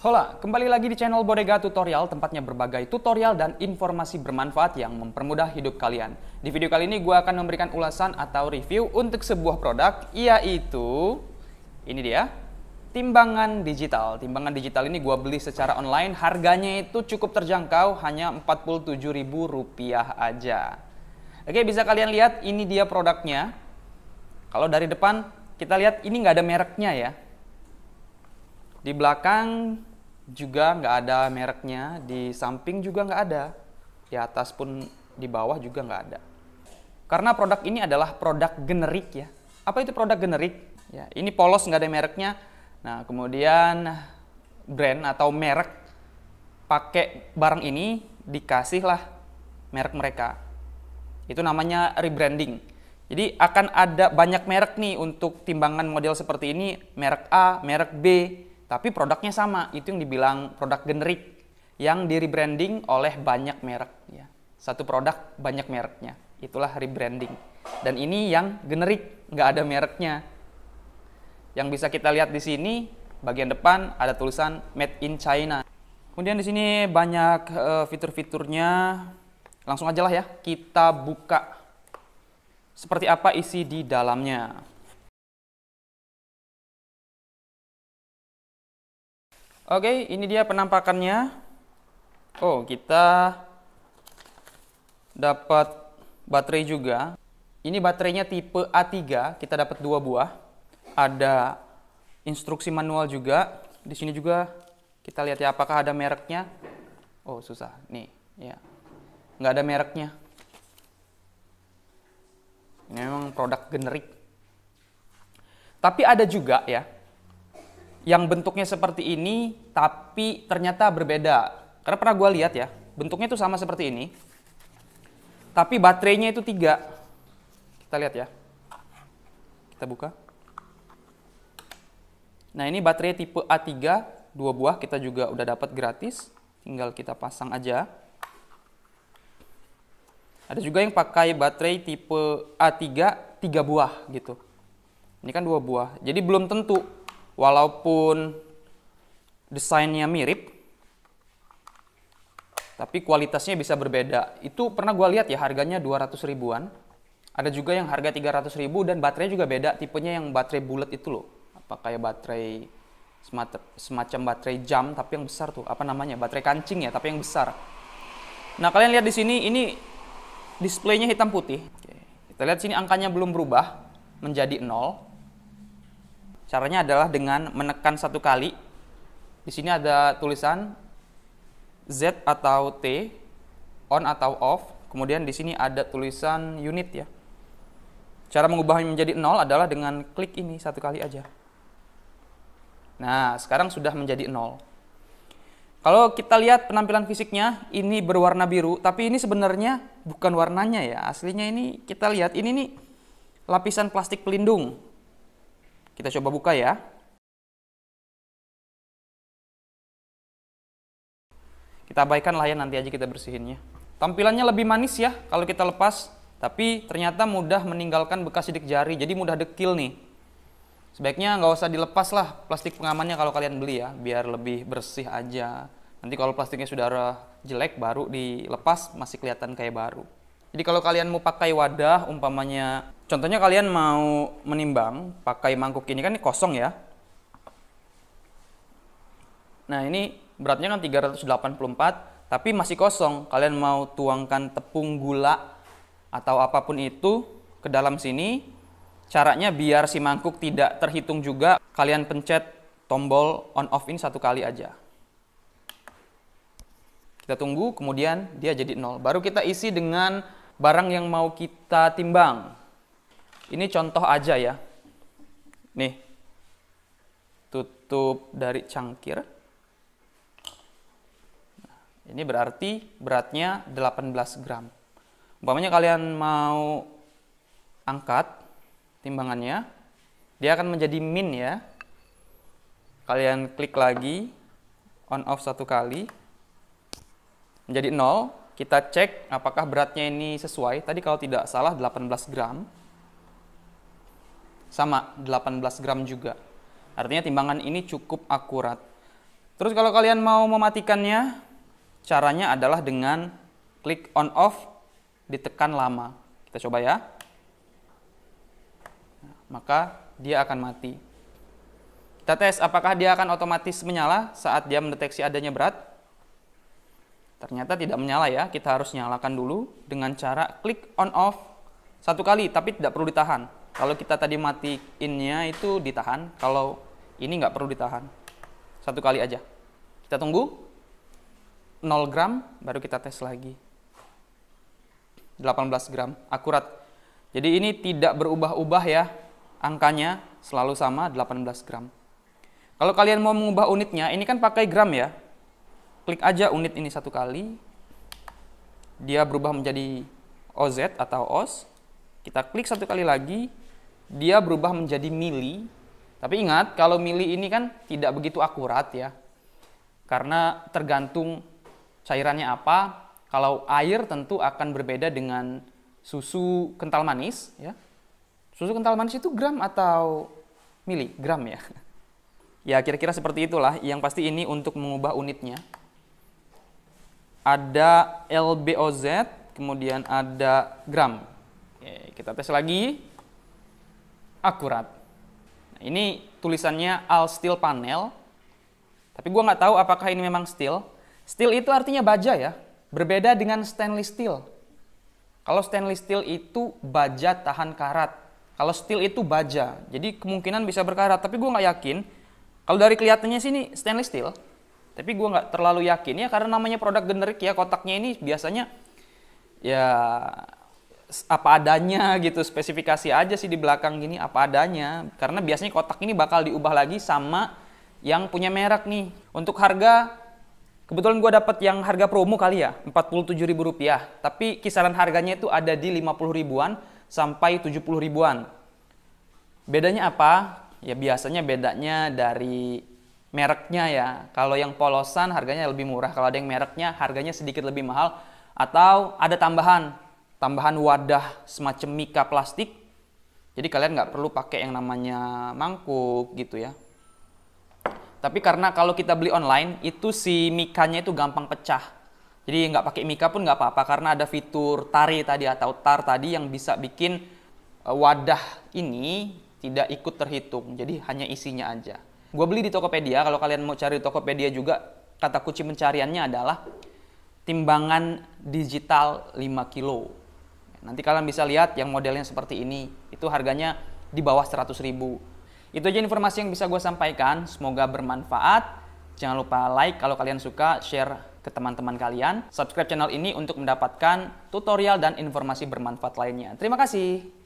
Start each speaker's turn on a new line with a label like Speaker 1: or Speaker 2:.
Speaker 1: Hola, kembali lagi di channel Bodega Tutorial, tempatnya berbagai tutorial dan informasi bermanfaat yang mempermudah hidup kalian. Di video kali ini gue akan memberikan ulasan atau review untuk sebuah produk, yaitu... Ini dia, timbangan digital. Timbangan digital ini gue beli secara online, harganya itu cukup terjangkau, hanya Rp47.000 aja. Oke, bisa kalian lihat, ini dia produknya. Kalau dari depan, kita lihat ini nggak ada mereknya ya. Di belakang juga nggak ada mereknya, di samping juga nggak ada, di atas pun di bawah juga nggak ada. Karena produk ini adalah produk generik ya. Apa itu produk generik? Ya, ini polos nggak ada mereknya. Nah, kemudian brand atau merek pakai barang ini dikasihlah merek mereka. Itu namanya rebranding. Jadi akan ada banyak merek nih untuk timbangan model seperti ini, merek A, merek B, tapi produknya sama itu yang dibilang produk generik yang di rebranding oleh banyak merek ya satu produk banyak mereknya itulah rebranding dan ini yang generik nggak ada mereknya yang bisa kita lihat di sini bagian depan ada tulisan made in China kemudian di sini banyak eh, fitur-fiturnya langsung aja lah ya kita buka seperti apa isi di dalamnya Oke, ini dia penampakannya. Oh, kita dapat baterai juga. Ini baterainya tipe A3, kita dapat dua buah. Ada instruksi manual juga. Di sini juga kita lihat ya apakah ada mereknya. Oh, susah. Nih, ya. Nggak ada mereknya. Ini memang produk generik. Tapi ada juga ya yang bentuknya seperti ini tapi ternyata berbeda. Karena pernah gue lihat ya, bentuknya itu sama seperti ini. Tapi baterainya itu tiga. Kita lihat ya. Kita buka. Nah ini baterai tipe A3, dua buah kita juga udah dapat gratis. Tinggal kita pasang aja. Ada juga yang pakai baterai tipe A3, tiga buah gitu. Ini kan dua buah, jadi belum tentu walaupun desainnya mirip, tapi kualitasnya bisa berbeda. Itu pernah gue lihat ya harganya 200 ribuan. Ada juga yang harga 300 ribu dan baterainya juga beda. Tipenya yang baterai bulat itu loh. Apa kayak baterai semacam baterai jam tapi yang besar tuh. Apa namanya? Baterai kancing ya tapi yang besar. Nah kalian lihat di sini ini displaynya hitam putih. Kita lihat sini angkanya belum berubah menjadi nol. Caranya adalah dengan menekan satu kali. Di sini ada tulisan Z atau T, on atau off. Kemudian di sini ada tulisan unit ya. Cara mengubahnya menjadi nol adalah dengan klik ini satu kali aja. Nah, sekarang sudah menjadi nol. Kalau kita lihat penampilan fisiknya, ini berwarna biru, tapi ini sebenarnya bukan warnanya ya. Aslinya ini kita lihat ini nih lapisan plastik pelindung kita coba buka ya. Kita abaikan lah ya nanti aja kita bersihinnya. Tampilannya lebih manis ya kalau kita lepas, tapi ternyata mudah meninggalkan bekas sidik jari, jadi mudah dekil nih. Sebaiknya nggak usah dilepas lah plastik pengamannya kalau kalian beli ya, biar lebih bersih aja. Nanti kalau plastiknya sudah jelek baru dilepas masih kelihatan kayak baru. Jadi kalau kalian mau pakai wadah umpamanya contohnya kalian mau menimbang pakai mangkuk ini kan ini kosong ya. Nah, ini beratnya kan 384 tapi masih kosong. Kalian mau tuangkan tepung gula atau apapun itu ke dalam sini. Caranya biar si mangkuk tidak terhitung juga, kalian pencet tombol on off ini satu kali aja kita tunggu kemudian dia jadi nol baru kita isi dengan barang yang mau kita timbang. Ini contoh aja ya. Nih, tutup dari cangkir. Ini berarti beratnya 18 gram. Umpamanya kalian mau angkat timbangannya, dia akan menjadi min ya. Kalian klik lagi, on off satu kali, menjadi nol. Kita cek apakah beratnya ini sesuai. Tadi kalau tidak salah 18 gram. Sama, 18 gram juga. Artinya timbangan ini cukup akurat. Terus kalau kalian mau mematikannya, caranya adalah dengan klik on off, ditekan lama. Kita coba ya. maka dia akan mati. Kita tes apakah dia akan otomatis menyala saat dia mendeteksi adanya berat. Ternyata tidak menyala ya, kita harus nyalakan dulu dengan cara klik on off satu kali, tapi tidak perlu ditahan. Kalau kita tadi matiinnya itu ditahan, kalau ini nggak perlu ditahan. Satu kali aja. Kita tunggu 0 gram, baru kita tes lagi. 18 gram, akurat. Jadi ini tidak berubah-ubah ya, angkanya selalu sama 18 gram. Kalau kalian mau mengubah unitnya, ini kan pakai gram ya, klik aja unit ini satu kali. Dia berubah menjadi OZ atau OS. Kita klik satu kali lagi, dia berubah menjadi mili. Tapi ingat, kalau mili ini kan tidak begitu akurat ya. Karena tergantung cairannya apa. Kalau air tentu akan berbeda dengan susu kental manis ya. Susu kental manis itu gram atau mili? Gram ya. Ya kira-kira seperti itulah. Yang pasti ini untuk mengubah unitnya ada LBOZ, kemudian ada gram. Oke, kita tes lagi. Akurat. Nah, ini tulisannya all steel panel. Tapi gue nggak tahu apakah ini memang steel. Steel itu artinya baja ya. Berbeda dengan stainless steel. Kalau stainless steel itu baja tahan karat. Kalau steel itu baja. Jadi kemungkinan bisa berkarat. Tapi gue nggak yakin. Kalau dari kelihatannya sini stainless steel. Tapi gue nggak terlalu yakin ya karena namanya produk generik ya kotaknya ini biasanya ya apa adanya gitu spesifikasi aja sih di belakang gini apa adanya karena biasanya kotak ini bakal diubah lagi sama yang punya merek nih untuk harga kebetulan gue dapet yang harga promo kali ya Rp47.000 tapi kisaran harganya itu ada di 50 ribuan sampai 70 ribuan bedanya apa ya biasanya bedanya dari mereknya ya. Kalau yang polosan harganya lebih murah, kalau ada yang mereknya harganya sedikit lebih mahal atau ada tambahan, tambahan wadah semacam mika plastik. Jadi kalian nggak perlu pakai yang namanya mangkuk gitu ya. Tapi karena kalau kita beli online itu si mikanya itu gampang pecah. Jadi nggak pakai mika pun nggak apa-apa karena ada fitur tari tadi atau tar tadi yang bisa bikin e, wadah ini tidak ikut terhitung. Jadi hanya isinya aja. Gue beli di Tokopedia, kalau kalian mau cari Tokopedia juga, kata kunci pencariannya adalah timbangan digital 5 kilo. Nanti kalian bisa lihat yang modelnya seperti ini, itu harganya di bawah 100 ribu. Itu aja informasi yang bisa gue sampaikan, semoga bermanfaat. Jangan lupa like kalau kalian suka, share ke teman-teman kalian. Subscribe channel ini untuk mendapatkan tutorial dan informasi bermanfaat lainnya. Terima kasih.